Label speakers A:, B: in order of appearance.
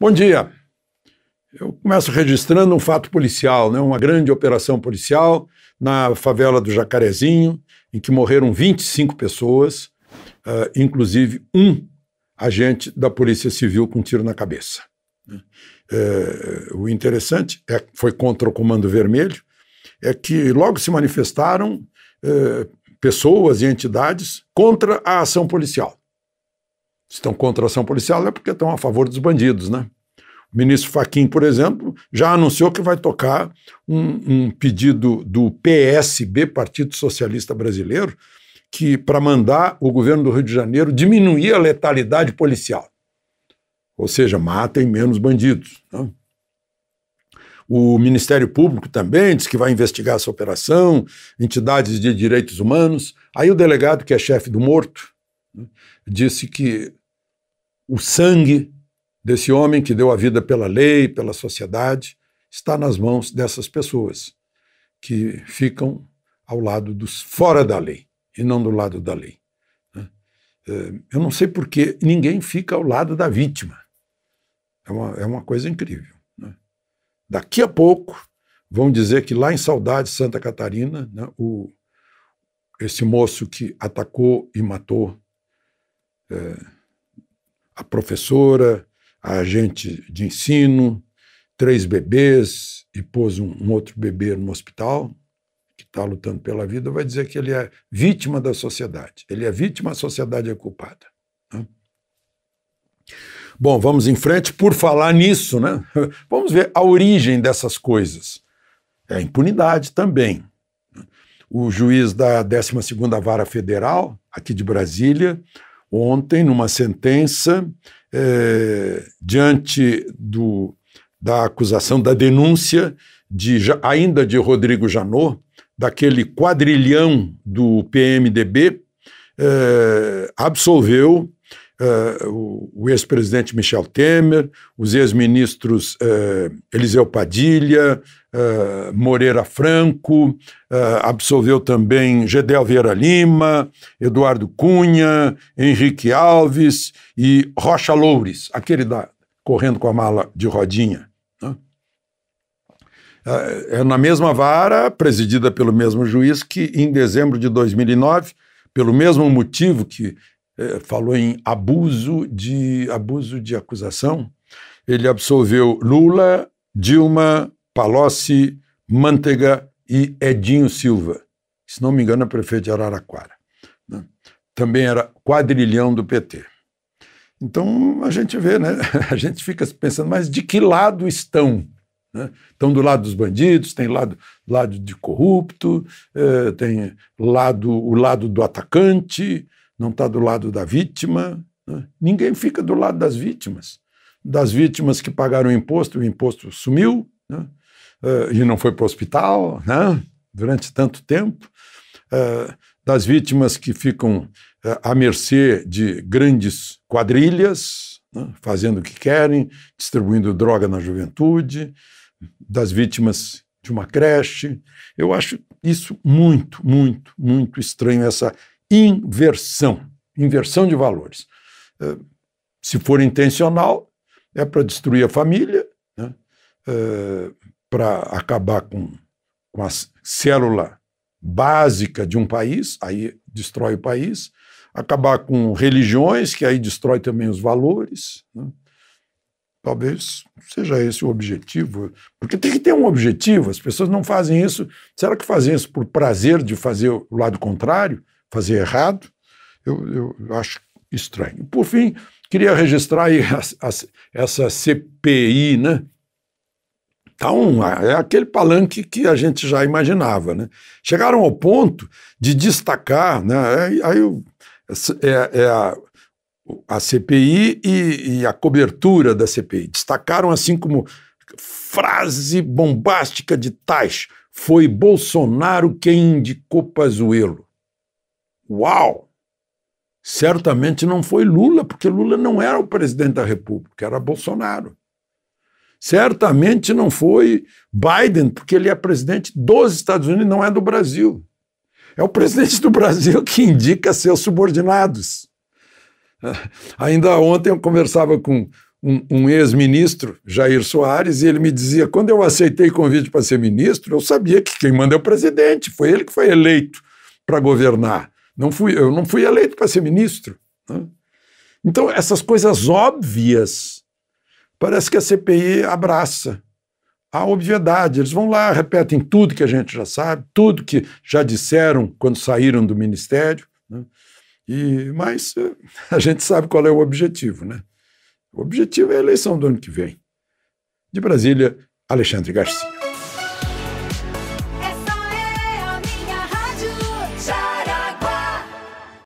A: Bom dia. Eu começo registrando um fato policial, né? uma grande operação policial na favela do Jacarezinho, em que morreram 25 pessoas, uh, inclusive um agente da Polícia Civil com um tiro na cabeça. É, o interessante é, foi contra o Comando Vermelho, é que logo se manifestaram é, pessoas e entidades contra a ação policial. Estão contra a ação policial é porque estão a favor dos bandidos, né? O ministro Faquim, por exemplo, já anunciou que vai tocar um, um pedido do PSB, Partido Socialista Brasileiro, que para mandar o governo do Rio de Janeiro diminuir a letalidade policial, ou seja, matem menos bandidos. Né? O Ministério Público também diz que vai investigar essa operação, entidades de direitos humanos. Aí o delegado, que é chefe do morto, né, disse que o sangue desse homem que deu a vida pela lei, pela sociedade, está nas mãos dessas pessoas que ficam ao lado dos fora da lei e não do lado da lei. Né. É, eu não sei por que ninguém fica ao lado da vítima. É uma, é uma coisa incrível. Daqui a pouco vão dizer que lá em Saudade, Santa Catarina, né, o, esse moço que atacou e matou é, a professora, a agente de ensino, três bebês e pôs um, um outro bebê no hospital, que está lutando pela vida, vai dizer que ele é vítima da sociedade. Ele é vítima, a sociedade é culpada. Bom, vamos em frente. Por falar nisso, né? vamos ver a origem dessas coisas. É a impunidade também. O juiz da 12ª Vara Federal, aqui de Brasília, ontem, numa sentença, é, diante do, da acusação, da denúncia, de, ainda de Rodrigo Janot, daquele quadrilhão do PMDB, é, absolveu uh, o, o ex-presidente Michel Temer, os ex-ministros uh, Eliseu Padilha, uh, Moreira Franco, absolveu também Gedel Vieira Lima, Eduardo Cunha, Henrique Alves e Rocha Loures, aquele da correndo com a mala de rodinha. Né? É na mesma vara, presidida pelo mesmo juiz, que em dezembro de 2009, pelo mesmo motivo que eh, falou em abuso de, abuso de acusação. Ele absolveu Lula, Dilma, Palocci, Manteiga e Edinho Silva. Se não me engano, é prefeito de Araraquara. Né? Também era quadrilhão do PT. Então a gente vê, né? A gente fica pensando, mas de que lado estão? Né? Estão do lado dos bandidos, tem lado, lado de corrupto, eh, tem lado, o lado do atacante, não está do lado da vítima. Né? Ninguém fica do lado das vítimas. Das vítimas que pagaram o imposto, o imposto sumiu né? uh, e não foi para o hospital né? durante tanto tempo. Uh, das vítimas que ficam uh, à mercê de grandes quadrilhas, né? fazendo o que querem, distribuindo droga na juventude, das vítimas de uma creche. Eu acho isso muito, muito, muito estranho, essa inversão, inversão de valores. Eh, se for intencional, é para destruir a família, né? é, para acabar com, com a célula básica de um país, aí destrói o país, acabar com religiões, que aí destrói também os valores. Né? Talvez seja esse o objetivo, porque tem que ter um objetivo, as pessoas não fazem isso. Será que fazem isso por prazer de fazer o lado contrário? fazer errado, eu, eu acho estranho. Por fim, queria registrar aí essa CPI, né? Então, é aquele palanque que a gente já imaginava, né? Chegaram ao ponto de destacar, né? É, aí eu, é, é a, a, CPI e, e a cobertura da CPI. Destacaram assim como frase bombástica de tais, foi Bolsonaro quem indicou Pazuello. Uau! Certamente não foi Lula, porque Lula não era o presidente da República, era Bolsonaro. Certamente não foi Biden, porque ele é presidente dos Estados Unidos, não é do Brasil. É o presidente do Brasil que indica seus subordinados. Ainda ontem eu conversava com um, um ex-ministro, Jair Soares, e ele me dizia: quando eu aceitei convite para ser ministro, eu sabia que quem manda é o presidente, foi ele que foi eleito para governar. Não fui, eu não fui eleito para ser ministro. Né? Então, essas coisas óbvias, parece que a CPI abraça a obviedade. Eles vão lá, repetem tudo que a gente já sabe, tudo que já disseram quando saíram do ministério. Né? E, mas eh, a gente sabe qual é o objetivo, né? O objetivo é a eleição do ano que vem. De Brasília, Alexandre Garcia.